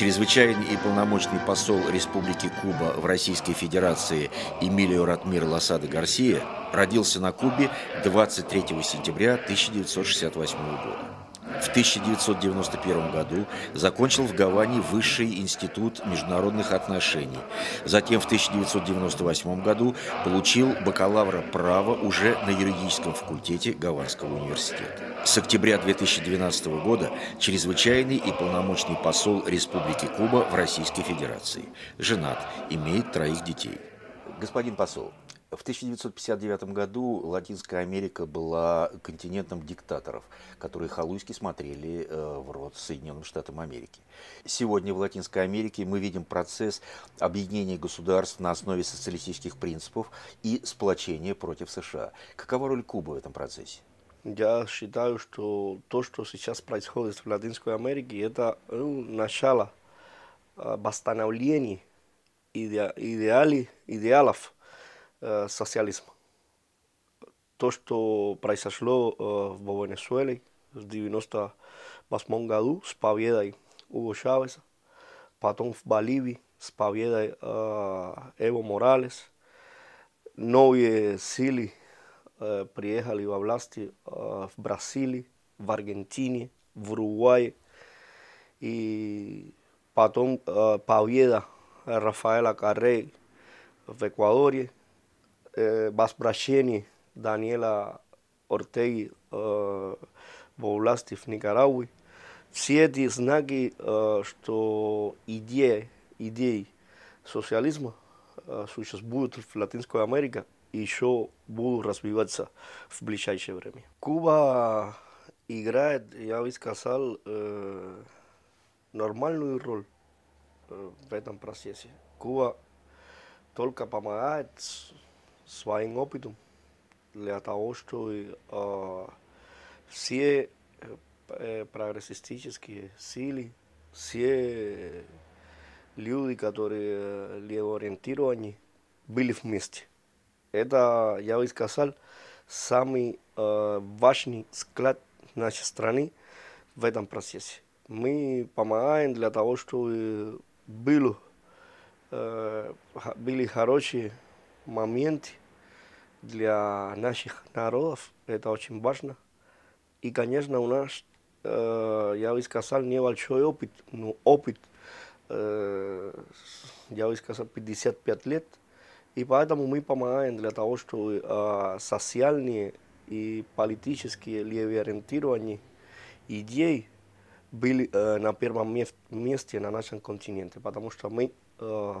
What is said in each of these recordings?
чрезвычайный и полномочный посол Республики Куба в Российской Федерации Эмилио Ратмир Лосада Гарсия родился на Кубе 23 сентября 1968 года. В 1991 году закончил в Гаване Высший институт международных отношений. Затем в 1998 году получил бакалавра права уже на юридическом факультете Гаванского университета. С октября 2012 года чрезвычайный и полномочный посол Республики Куба в Российской Федерации. Женат, имеет троих детей. Господин посол, в 1959 году Латинская Америка была континентом диктаторов, которые халуйски смотрели э, в рот Соединенным Штатам Америки. Сегодня в Латинской Америке мы видим процесс объединения государств на основе социалистических принципов и сплочения против США. Какова роль Кубы в этом процессе? Я считаю, что то, что сейчас происходит в Латинской Америке, это ну, начало э, восстановления иде идеали, идеалов socialismo. Todo lo que pasó en Venezuela, en 1990, en Brasil, en Hugo Uruguay, y Hugo Chávez en Brasil, en Brasil, en Brasil, en Brasil, en Brasil, Brasil, басбрашени Даниела Ортеги во власти в Никарагуе. Все эти знаки, что идеи, идеи социализма существуют в Латинской Америке, еще будут развиваться в ближайшее время. Куба играет, я бы сказал, нормальную роль в этом процессе. Куба только помогает своим опытом для того, чтобы э, все э, прогрессистические силы, все люди, которые э, левоориентированы, были вместе. Это, я бы сказал, самый э, важный склад нашей страны в этом процессе. Мы помогаем для того, чтобы было, э, были хорошие моменты для наших народов это очень важно. И, конечно, у нас, э, я бы сказал, небольшой опыт, но ну, опыт, э, я бы сказал, 55 лет. И поэтому мы помогаем для того, чтобы э, социальные и политические левоориентирования идей были э, на первом месте на нашем континенте, потому что мы э,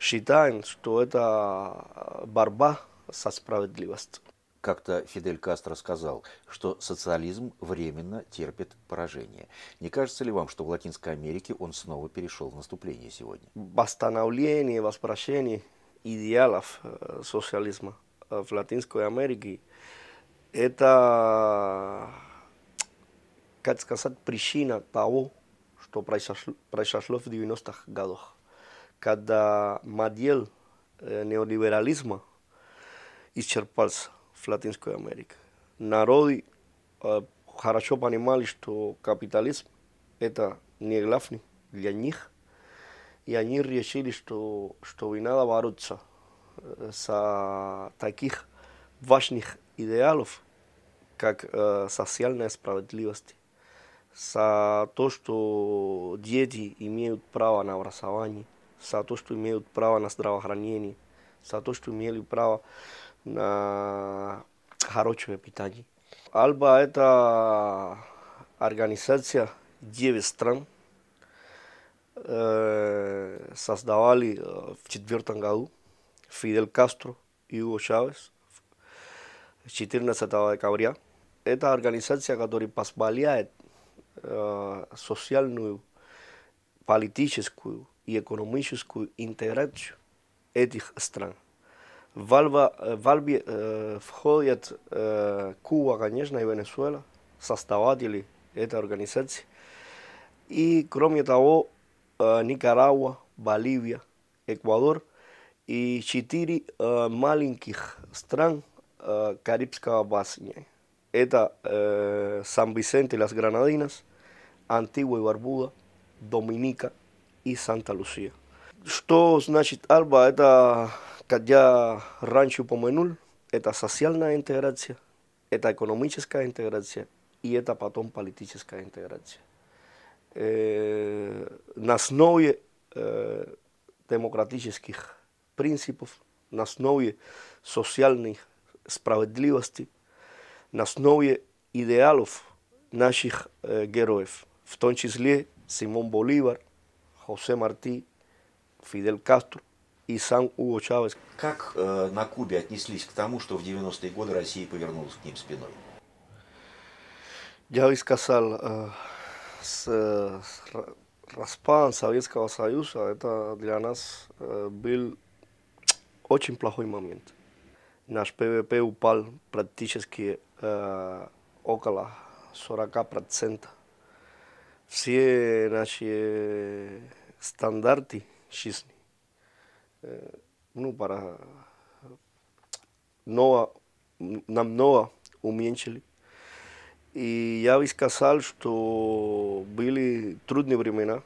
считаем, что это э, борьба со справедливостью. Как-то Фидель Кастро сказал, что социализм временно терпит поражение. Не кажется ли вам, что в Латинской Америке он снова перешел в наступление сегодня? Восстановление, возвращение идеалов э, социализма э, в Латинской Америке – это, как сказать, причина того, что произошло, произошло в 90-х годах, когда модель э, неолиберализма – Исчерпался в Латинской Америке. Народы, хорошо понимали, что капитализм – это не главный для них, и они решили, что, что и надо бороться за таких важных идеалов, как э, социальная справедливость, за то, что дети имеют право на образование, за то, что имеют право на здравоохранение – Zato što mi imeli pravo na горочевое питание. Альба – это организация 9 стран, создавали в четвертом году Фидель Кастро и Hugo Чавес 14 декабря. Это организация, которая позволяет социальную, политическую и экономическую интеграцию Estos países un gran Cuba gran y Venezuela, Venezuela, gran gran y gran gran Nicaragua, Bolivia, Ecuador gran Chitiri gran Strang, gran gran gran gran y las Granadinas, gran y gran Dominica gran Santa Что значит арба? Это, как я раньше упомянул, это социальная интеграция, это экономическая интеграция и это потом политическая интеграция. Э, на основе э, демократических принципов, на основе социальной справедливости, на основе идеалов наших э, героев, в том числе Симон Боливар, Хосе Марти, Фидель Кастро и сам Уго Чавес. Как э, на Кубе отнеслись к тому, что в 90-е годы Россия повернулась к ним спиной? Я бы сказал, э, с, э, с распад Советского Союза, это для нас э, был очень плохой момент. Наш ПВП упал практически э, около 40%. Все наши стандарты Șisni. Э, ну, пара, э, ново, нам ново уменьшили. И я бы сказал, что были трудные времена,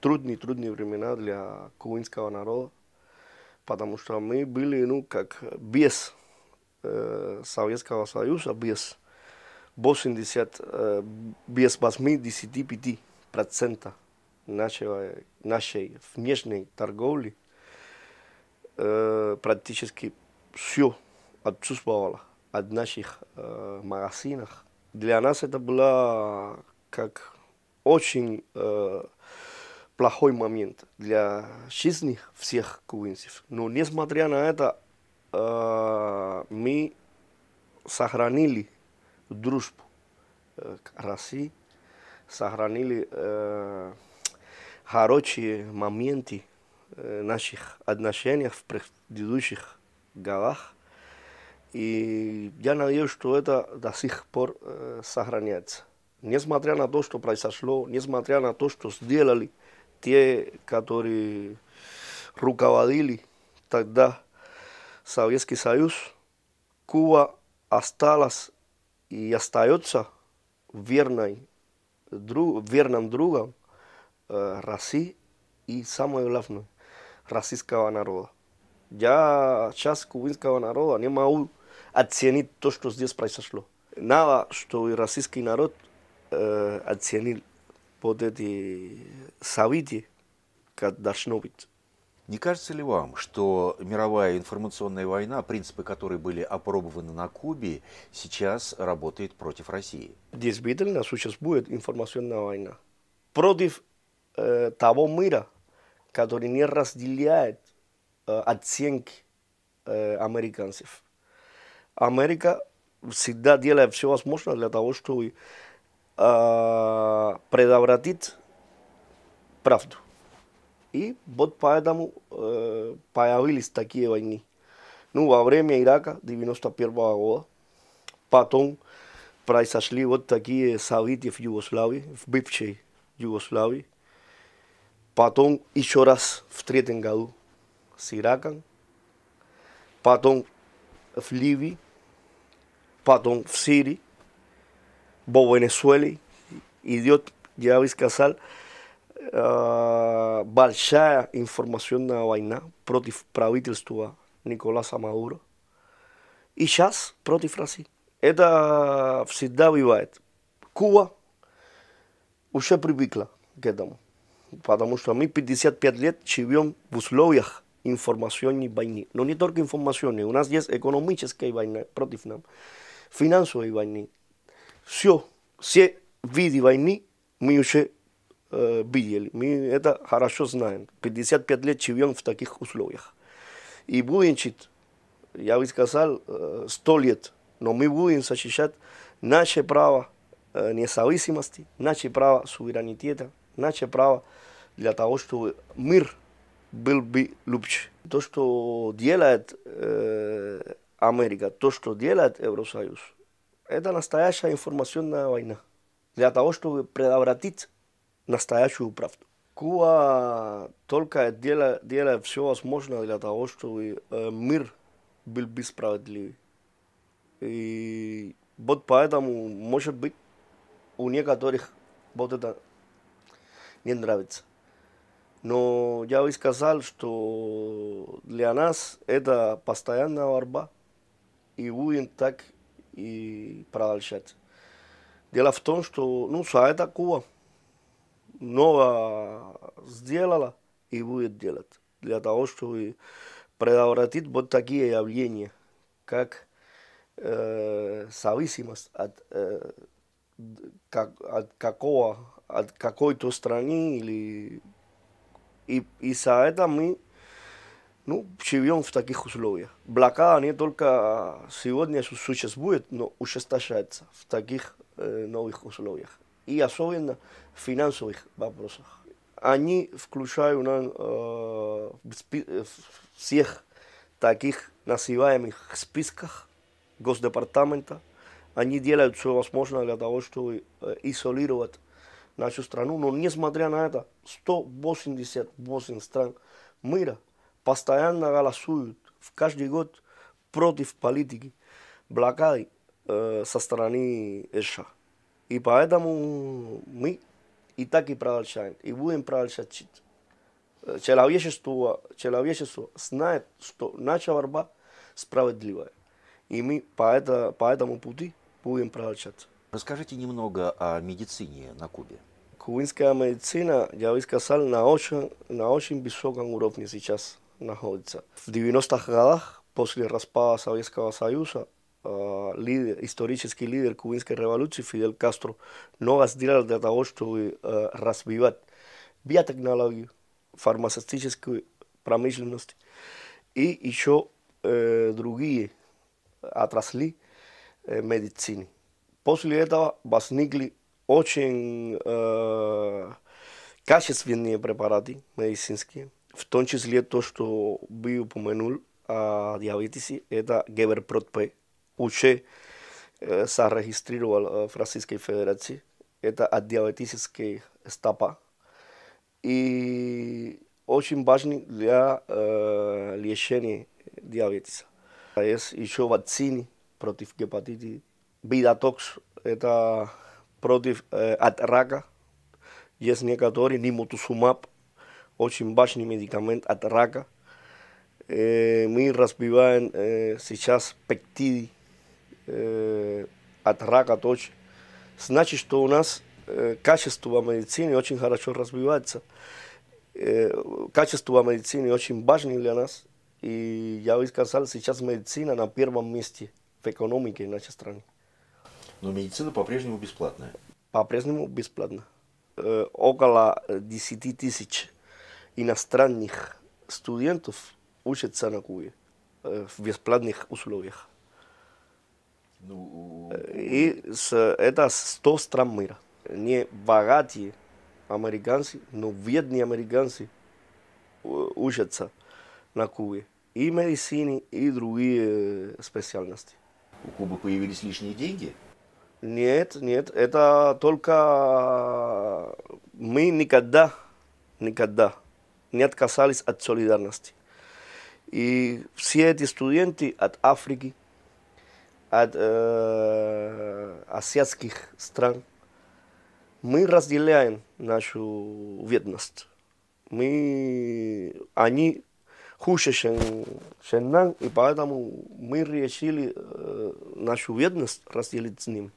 трудные, трудные времена для кубинского народа, потому что мы были, ну, как без э, Советского Союза, без 80, э, без 85 процентов нашего, нашей внешней торговли э, практически все отсутствовало от наших э, магазинов. Для нас это было как очень э, плохой момент для жизни всех кувинцев Но несмотря на это, э, мы сохранили дружбу э, к России, сохранили э, хорошие моменты э, наших отношений в предыдущих годах. И я надеюсь, что это до сих пор э, сохраняется. Несмотря на то, что произошло, несмотря на то, что сделали те, которые руководили тогда Советский Союз, Куба осталась и остается верной, друг, верным другом Э, России и, самое главное, российского народа. Я сейчас кубинского народа не могу оценить то, что здесь произошло. Надо, что и российский народ э, оценил вот эти события, как должно быть. Не кажется ли вам, что мировая информационная война, принципы которой были опробованы на Кубе, сейчас работает против России? Действительно существует информационная война против э, того мира, который не разделяет э, оценки э, американцев. Америка всегда делает все возможное для того, чтобы э, предотвратить правду. И вот поэтому э, появились такие войны. Ну, во время Ирака 91 -го года, потом произошли вот такие события в Югославии, в бывшей Югославии, Πατών η ώρα φτρίτεν καλού. Σιράκαν. Πατών φλίβι. Πατών φσίρι. Μπο Βενεσουέλη. Ιδιότ Γιάβης Κασάλ. Βαλσιά ενφορμασιόν να βαϊνά. Πρώτη πραβήτης του Νικολά Σαμαούρο. Η πρώτη φράση. Έτα φσιντά βιβάετ. Κούβα. Ουσέ πριβίκλα. Κέτα μου. потому что мы 55 лет живем в условиях информационной войны. Но не только информационной, у нас есть экономическая война против нас, финансовая война. Все, все виды войны мы уже э, видели, мы это хорошо знаем. 55 лет живем в таких условиях. И будем жить, я бы сказал, 100 э, лет, но мы будем защищать наше право э, независимости, наше право суверенитета, наше право для того, чтобы мир был бы лучше. То, что делает э, Америка, то, что делает Евросоюз, это настоящая информационная война для того, чтобы превратить настоящую правду. Куба только делает, делает все возможное для того, чтобы э, мир был бы справедливый. И вот поэтому, может быть, у некоторых вот это не нравится. Но я бы сказал, что для нас это постоянная борьба. И будем так и продолжать. Дело в том, что ну, это Куба много сделала и будет делать для того, чтобы предотвратить вот такие явления, как э, зависимость от, э, как, от, какого, от какой-то страны или и, и Saeta a мій, ну, живем в таких условиях. Блокада не только сегодня существует, но ужесточается в таких э, новых условиях. И особенно в финансовых вопросах. Они включают нам, э, всех таких называемых списках Госдепартамента. Они делают все возможное для того, чтобы изолировать нашу страну, но несмотря на это, 188 стран мира постоянно голосуют в каждый год против политики блокады э, со стороны США. И поэтому мы и так и продолжаем, и будем продолжать. Э, человечество, человечество знает, что наша борьба справедливая. И мы по, это, по этому пути будем продолжать. Расскажите немного о медицине на Кубе. Кубинская медицина, я бы сказал, на очень, на очень высоком уровне сейчас находится. В 90-х годах, после распада Советского Союза, лидер, исторический лидер кубинской революции Фидель Кастро много сделал для того, чтобы развивать биотехнологию, фармацевтическую промышленность и еще э, другие отрасли э, медицины. После этого возникли очень э, качественные препараты медицинские, в том числе то, что вы упомянул о диабетисе, это Геверпротп, уже э, зарегистрировал э, в Российской Федерации, это от диабетической стопа. И очень важный для э, лечения диабетиса. А есть еще вакцины против гепатита. Бидатокс – это против э, от рака. Есть некоторые, нимотусумаб, очень важный медикамент от Э, мы разбиваем э, сейчас пектиды э, от рака Значит, что у нас э, качество медицины очень хорошо развивается. Э, качество медицины очень важно для нас. И я бы сказал, сейчас медицина на первом месте в экономике нашей страны но медицина по-прежнему бесплатная. По-прежнему бесплатно. Э, около 10 тысяч иностранных студентов учатся на Кубе э, в бесплатных условиях. Ну, э, И с, это 100 стран мира. Не богатые американцы, но бедные американцы э, учатся на Кубе. И медицине, и другие э, специальности. У Кубы появились лишние деньги – нет, нет, это только мы никогда, никогда не отказались от солидарности. И все эти студенты от Африки, от э, азиатских стран, мы разделяем нашу бедность. Мы, они хуже, чем, чем нам, и поэтому мы решили э, нашу бедность разделить с ними.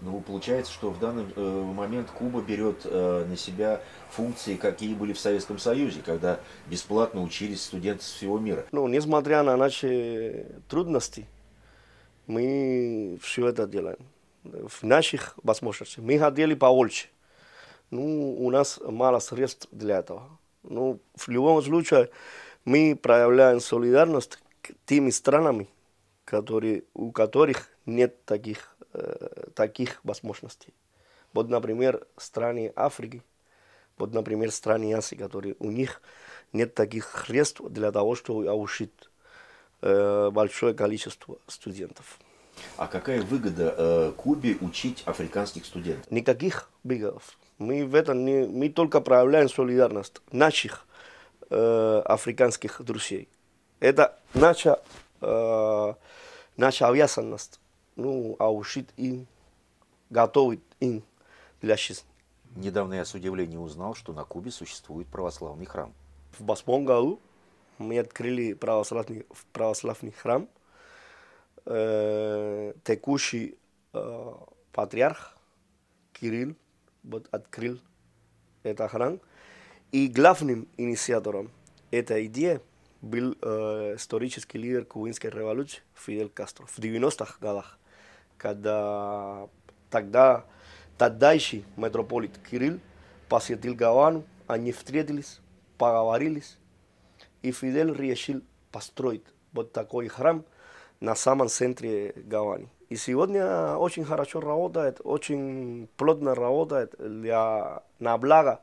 Ну, получается, что в данный э, момент Куба берет э, на себя функции, какие были в Советском Союзе, когда бесплатно учились студенты с всего мира. Ну, несмотря на наши трудности, мы все это делаем. В наших возможностях. Мы хотели побольше. Ну, у нас мало средств для этого. Ну, в любом случае, мы проявляем солидарность к теми странами, которые, у которых нет таких э, таких возможностей. Вот, например, страны Африки, вот, например, страны Азии, которые у них нет таких средств для того, чтобы обучить э, большое количество студентов. А какая выгода э, Кубе учить африканских студентов? Никаких выгодов. Мы в этом не, мы только проявляем солидарность наших э, африканских друзей. Это наша э, наша обязанность, ну, а учить им готовы им для жизни. Недавно я с удивлением узнал, что на Кубе существует православный храм. В восьмом мы открыли православный, православный храм. Э, текущий э, патриарх Кирилл вот, открыл этот храм. И главным инициатором этой идеи был э, исторический лидер кубинской революции Фидель Кастро в 90-х годах, когда Тогда тогдайший митрополит Кирилл посетил Гавану, они встретились, поговорились, и Фидель решил построить вот такой храм на самом центре Гавани. И сегодня очень хорошо работает, очень плотно работает для, на благо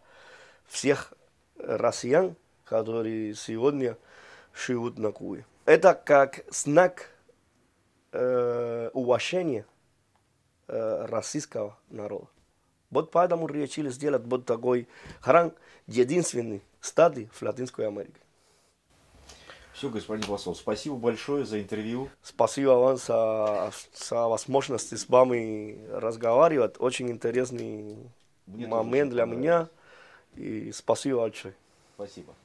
всех россиян, которые сегодня живут на Кубе. Это как знак э, уважения Э, российского народа. Вот поэтому решили сделать вот такой храм, единственный стадий в Латинской Америке. Все, господин Басов, спасибо большое за интервью. Спасибо вам за, за возможность с вами разговаривать. Очень интересный Мне момент для меня. И спасибо большое. Спасибо.